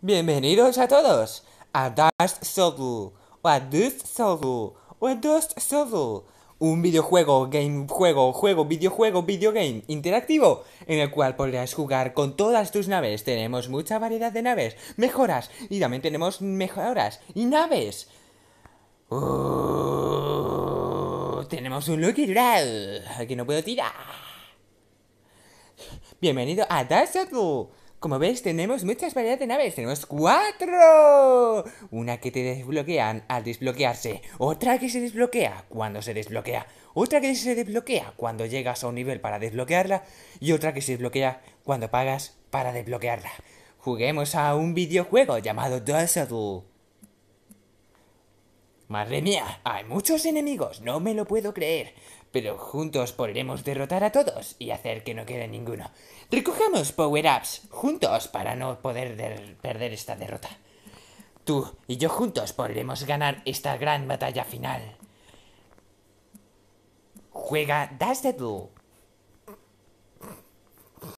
Bienvenidos a todos a Dust Soul o a Dust Soul o a Dust Soul, un videojuego, game, juego, juego, videojuego, videogame interactivo en el cual podrás jugar con todas tus naves. Tenemos mucha variedad de naves, mejoras y también tenemos mejoras y naves. Oh, tenemos un Lucky Draw que no puedo tirar. Bienvenido a Dust Soul. Como veis, tenemos muchas variedades de naves. Tenemos cuatro. Una que te desbloquean al desbloquearse. Otra que se desbloquea cuando se desbloquea. Otra que se desbloquea cuando llegas a un nivel para desbloquearla. Y otra que se desbloquea cuando pagas para desbloquearla. Juguemos a un videojuego llamado Madre mía, hay muchos enemigos, no me lo puedo creer. Pero juntos podremos derrotar a todos y hacer que no quede ninguno. Recogemos power-ups juntos para no poder perder esta derrota. Tú y yo juntos podremos ganar esta gran batalla final. Juega Dusted